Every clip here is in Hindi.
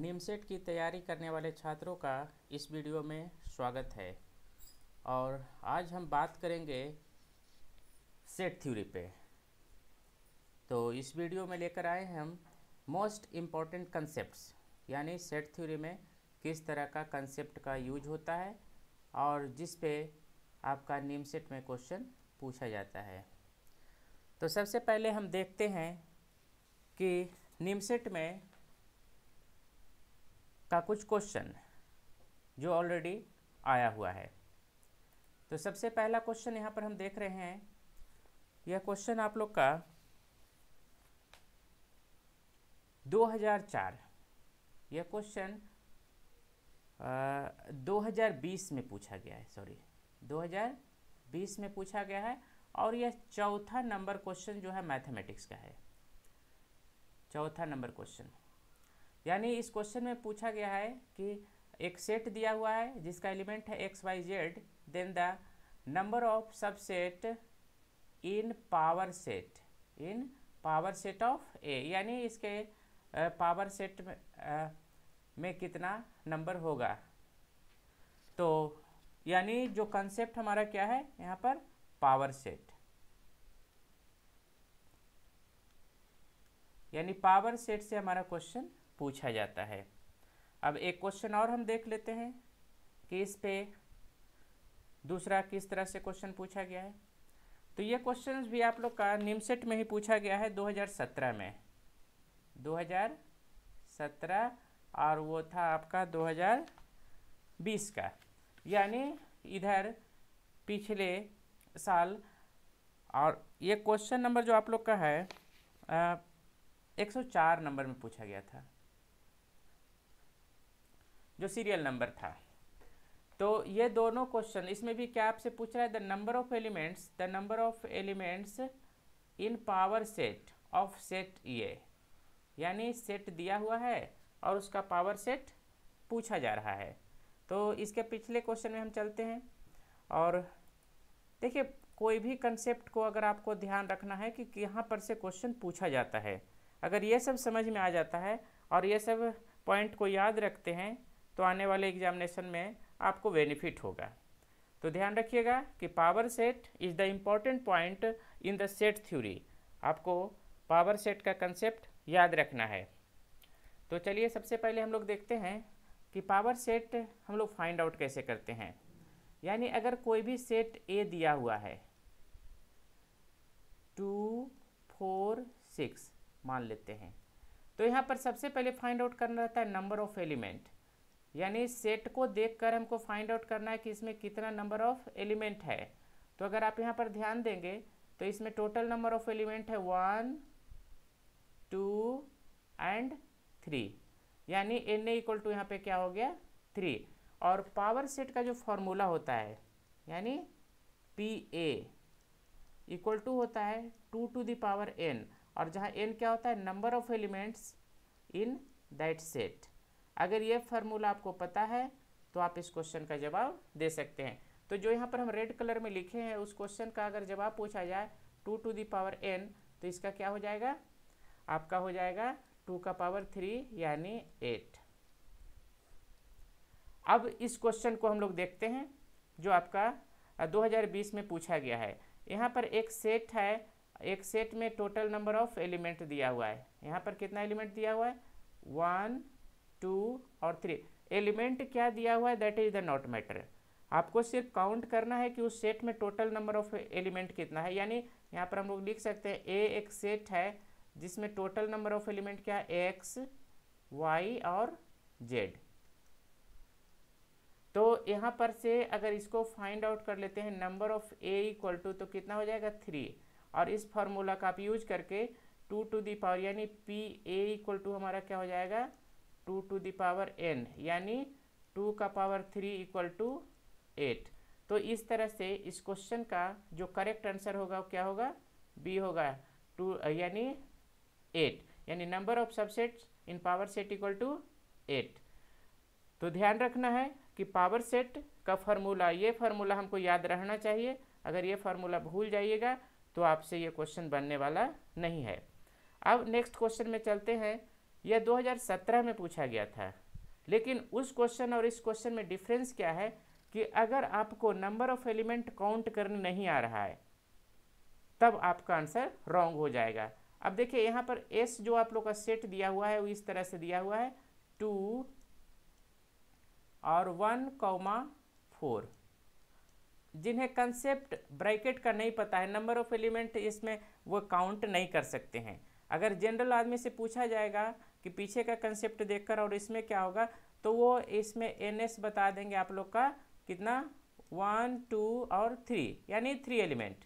निमसेट की तैयारी करने वाले छात्रों का इस वीडियो में स्वागत है और आज हम बात करेंगे सेट थ्योरी पे तो इस वीडियो में लेकर आए हम मोस्ट इम्पॉर्टेंट कंसेप्ट्स यानी सेट थ्योरी में किस तरह का कंसेप्ट का यूज होता है और जिस पे आपका नीमसेट में क्वेश्चन पूछा जाता है तो सबसे पहले हम देखते हैं कि नेम सेट में का कुछ क्वेश्चन जो ऑलरेडी आया हुआ है तो सबसे पहला क्वेश्चन यहाँ पर हम देख रहे हैं यह क्वेश्चन आप लोग का 2004 यह क्वेश्चन दो हज़ार बीस में पूछा गया है सॉरी दो हज़ार बीस में पूछा गया है और यह चौथा नंबर क्वेश्चन जो है मैथमेटिक्स का है चौथा नंबर क्वेश्चन यानी इस क्वेश्चन में पूछा गया है कि एक सेट दिया हुआ है जिसका एलिमेंट है X Y Z then the number of subset in power set in power set of A यानी इसके पावर सेट में, में कितना नंबर होगा तो यानी जो कंसेप्ट हमारा क्या है यहाँ पर पावर सेट यानी पावर सेट से हमारा क्वेश्चन पूछा जाता है अब एक क्वेश्चन और हम देख लेते हैं कि इस पे दूसरा किस तरह से क्वेश्चन पूछा गया है तो ये क्वेश्चन भी आप लोग का निमसेट में ही पूछा गया है 2017 में 2017 और वो था आपका 2020 का यानी इधर पिछले साल और ये क्वेश्चन नंबर जो आप लोग का है एक सौ चार नंबर में पूछा गया था जो सीरियल नंबर था तो ये दोनों क्वेश्चन इसमें भी क्या आपसे पूछ रहा है the number of elements the number of elements in power set of set ये यानी सेट दिया हुआ है और उसका पावर सेट पूछा जा रहा है तो इसके पिछले क्वेश्चन में हम चलते हैं और देखिए कोई भी कंसेप्ट को अगर आपको ध्यान रखना है कि यहाँ पर से क्वेश्चन पूछा जाता है अगर ये सब समझ में आ जाता है और ये सब पॉइंट को याद रखते हैं तो आने वाले एग्जामिनेशन में आपको बेनिफिट होगा तो ध्यान रखिएगा कि power set is the important point in the set theory आपको पावर सेट का कंसेप्ट याद रखना है तो चलिए सबसे पहले हम लोग देखते हैं कि पावर सेट हम लोग फाइंड आउट कैसे करते हैं यानी अगर कोई भी सेट ए दिया हुआ है टू फोर सिक्स मान लेते हैं तो यहाँ पर सबसे पहले फाइंड आउट करना रहता है नंबर ऑफ एलिमेंट यानी सेट को देखकर हमको फाइंड आउट करना है कि इसमें कितना नंबर ऑफ एलिमेंट है तो अगर आप यहाँ पर ध्यान देंगे तो इसमें टोटल नंबर ऑफ एलिमेंट है वन टू एंड थ्री यानी एन ए इक्वल टू यहाँ पे क्या हो गया थ्री और पावर सेट का जो फॉर्मूला होता है यानी पी ए इक्वल टू होता है टू टू पावर एन और जहाँ एन क्या होता है number of elements in that set अगर ये फार्मूला आपको पता है तो आप इस क्वेश्चन का जवाब दे सकते हैं तो जो यहाँ पर हम रेड कलर में लिखे हैं उस क्वेश्चन का अगर जवाब पूछा जाए टू टू दावर एन तो इसका क्या हो जाएगा आपका हो जाएगा टू का पावर थ्री यानी एट अब इस क्वेश्चन को हम लोग देखते हैं जो आपका 2020 में पूछा गया है यहाँ पर एक सेट है एक सेट में टोटल नंबर ऑफ एलिमेंट दिया हुआ है यहाँ पर कितना एलिमेंट दिया हुआ है वन टू और थ्री एलिमेंट क्या दिया हुआ है that is the not matter आपको सिर्फ काउंट करना है कि उस सेट में टोटल नंबर ऑफ एलिमेंट कितना है यानी यहाँ पर हम लोग लिख सकते हैं ए एक सेट है जिसमें टोटल नंबर ऑफ एलिमेंट क्या है एक्स वाई और जेड तो यहाँ पर से अगर इसको फाइंड आउट कर लेते हैं number of A equal to तो कितना हो जाएगा थ्री और इस फॉर्मूला का आप यूज करके टू टू दी पावर यानी पी ए इक्वल टू हमारा क्या हो जाएगा टू टू दावर एन यानी टू का power three equal to eight तो इस तरह से इस क्वेश्चन का जो करेक्ट आंसर होगा वो क्या होगा बी होगा टू यानी एट यानी number of subsets in power set equal to eight तो ध्यान रखना है कि पावर सेट का फार्मूला ये फार्मूला हमको याद रहना चाहिए अगर ये फार्मूला भूल जाइएगा तो आपसे ये क्वेश्चन बनने वाला नहीं है अब नेक्स्ट क्वेश्चन में चलते हैं यह 2017 में पूछा गया था लेकिन उस क्वेश्चन और इस क्वेश्चन में डिफरेंस क्या है कि अगर आपको नंबर ऑफ एलिमेंट काउंट करने नहीं आ रहा है तब आपका आंसर रॉन्ग हो जाएगा अब देखिए यहाँ पर एस जो आप लोग का सेट दिया हुआ है वो इस तरह से दिया हुआ है टू और वन कौमा फोर जिन्हें कंसेप्ट ब्रैकेट का नहीं पता है नंबर ऑफ एलिमेंट इसमें वो काउंट नहीं कर सकते हैं अगर जनरल आदमी से पूछा जाएगा कि पीछे का कंसेप्ट देखकर और इसमें क्या होगा तो वो इसमें एन एस बता देंगे आप लोग का कितना वन टू और थ्री यानी थ्री एलिमेंट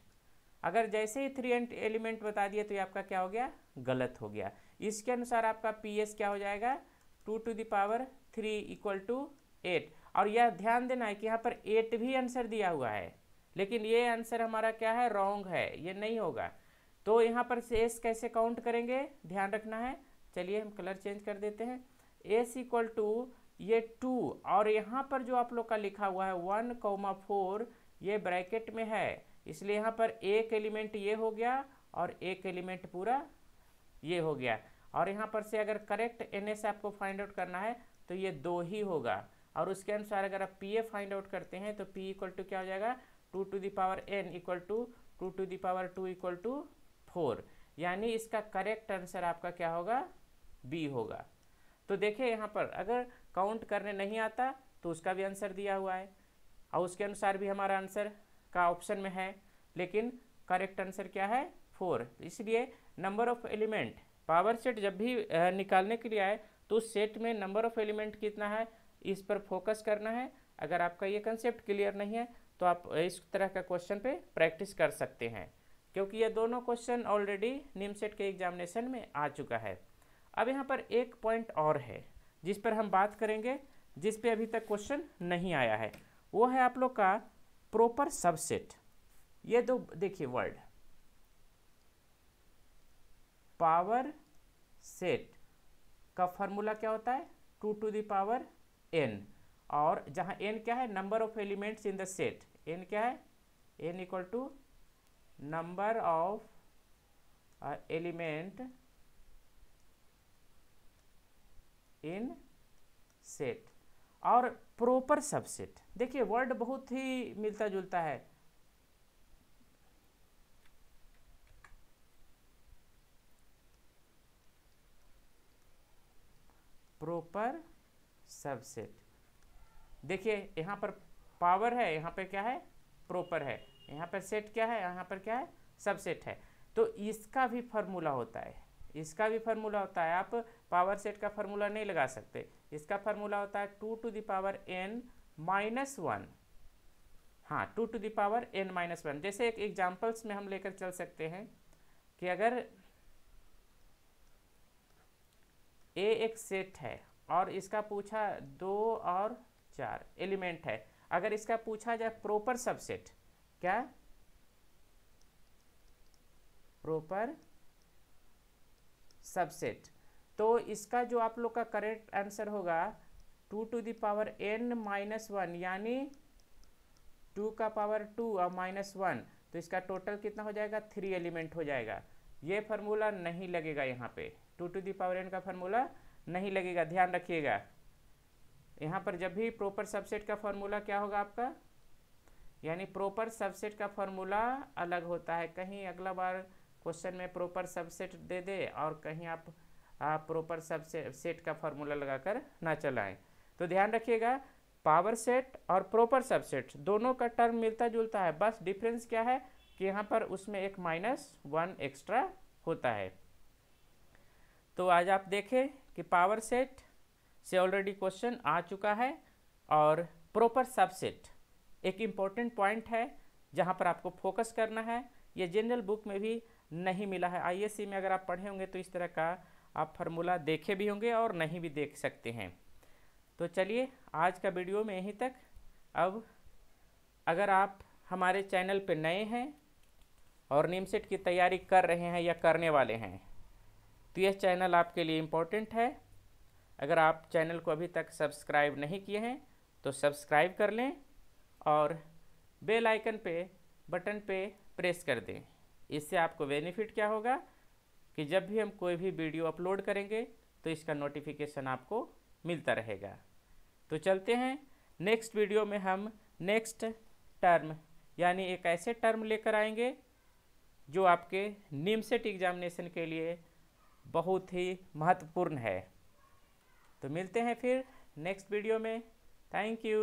अगर जैसे ही थ्री एलिमेंट बता दिए तो ये आपका क्या हो गया गलत हो गया इसके अनुसार आपका पी एस क्या हो जाएगा two to the power three equal to eight और यह ध्यान देना है कि यहाँ पर एट भी आंसर दिया हुआ है लेकिन ये आंसर हमारा क्या है रॉन्ग है ये नहीं होगा तो यहाँ पर से एस कैसे काउंट करेंगे ध्यान रखना है चलिए हम कलर चेंज कर देते हैं एस इक्वल टू ये टू और यहाँ पर जो आप लोग का लिखा हुआ है वन कोमा फोर ये ब्रैकेट में है इसलिए यहाँ पर एक एलिमेंट ये हो गया और एक एलिमेंट पूरा ये हो गया और यहाँ पर से अगर करेक्ट एन एस आपको फाइंड आउट करना है तो ये दो ही होगा और उसके अनुसार अगर आप पी ए फाइंड आउट करते हैं तो पी इक्वल टू क्या हो जाएगा two to the power n equal to two to the power two equal to four यानी इसका करेक्ट आंसर आपका क्या होगा बी होगा तो देखिए यहाँ पर अगर काउंट करने नहीं आता तो उसका भी आंसर दिया हुआ है और उसके अनुसार भी हमारा आंसर का ऑप्शन में है लेकिन करेक्ट आंसर क्या है फोर इसलिए number of element power set जब भी निकालने के लिए आए तो उस सेट में नंबर ऑफ एलिमेंट कितना है इस पर फोकस करना है अगर आपका ये कंसेप्ट क्लियर नहीं है तो आप इस तरह का क्वेश्चन पे प्रैक्टिस कर सकते हैं क्योंकि ये दोनों क्वेश्चन ऑलरेडी निम सेट के एग्जामिनेशन में आ चुका है अब यहाँ पर एक पॉइंट और है जिस पर हम बात करेंगे जिस पे अभी तक क्वेश्चन नहीं आया है वो है आप लोग का प्रॉपर सबसेट ये दो देखिए वर्ड पावर सेट का फॉर्मूला क्या होता है टू टू दावर एन और जहाँ एन क्या है number of elements in the set n क्या है n equal to number of element in set और प्रॉपर सबसेट देखिए वर्ड बहुत ही मिलता जुलता है प्रॉपर सबसेट देखिए यहां पर पावर है यहां पर क्या है प्रॉपर है यहां पर सेट क्या है यहां पर क्या है सबसेट है तो इसका भी फॉर्मूला होता है इसका भी फार्मूला होता है आप पावर सेट का फार्मूला नहीं लगा सकते इसका फार्मूला होता है two to the power n minus one हाँ two to the power n minus one जैसे एक एग्जाम्पल्स में हम लेकर चल सकते हैं कि अगर ए एक सेट है और इसका पूछा दो और चार एलिमेंट है अगर इसका पूछा जाए प्रॉपर सबसेट क्या प्रॉपर सबसेट तो इसका जो आप लोग का करेक्ट आंसर होगा two to the power n minus one यानी टू का पावर टू और माइनस वन तो इसका टोटल कितना हो जाएगा थ्री एलिमेंट हो जाएगा ये फार्मूला नहीं लगेगा यहाँ पे टू टू दावर एन का फार्मूला नहीं लगेगा ध्यान रखिएगा यहाँ पर जब भी प्रॉपर सबसेट का फार्मूला क्या होगा आपका यानी प्रॉपर सबसेट का फार्मूला अलग होता है कहीं अगला बार क्वेश्चन में प्रॉपर सबसेट दे दे और कहीं आप प्रॉपर सबसे सेट का फॉर्मूला लगाकर ना चलाएं तो ध्यान रखिएगा पावर सेट और प्रॉपर सबसेट दोनों का टर्म मिलता जुलता है बस डिफरेंस क्या है कि यहाँ पर उसमें एक माइनस वन एक्स्ट्रा होता है तो आज आप देखें कि पावर सेट से ऑलरेडी क्वेश्चन आ चुका है और प्रॉपर सबसेट एक इम्पॉर्टेंट पॉइंट है जहाँ पर आपको फोकस करना है ये जनरल बुक में भी नहीं मिला है आईएससी में अगर आप पढ़े होंगे तो इस तरह का आप फार्मूला देखे भी होंगे और नहीं भी देख सकते हैं तो चलिए आज का वीडियो में यहीं तक अब अगर आप हमारे चैनल पर नए हैं और नीमसेट की तैयारी कर रहे हैं या करने वाले हैं तो यह चैनल आपके लिए इम्पोर्टेंट है अगर आप चैनल को अभी तक सब्सक्राइब नहीं किए हैं तो सब्सक्राइब कर लें और बेल आइकन पे बटन पे प्रेस कर दें इससे आपको बेनिफिट क्या होगा कि जब भी हम कोई भी वीडियो अपलोड करेंगे तो इसका नोटिफिकेशन आपको मिलता रहेगा तो चलते हैं नेक्स्ट वीडियो में हम नेक्स्ट टर्म यानी एक ऐसे टर्म लेकर आएंगे जो आपके नीम सेट एग्जामिनेशन के लिए बहुत ही महत्वपूर्ण है तो मिलते हैं फिर नेक्स्ट वीडियो में थैंक यू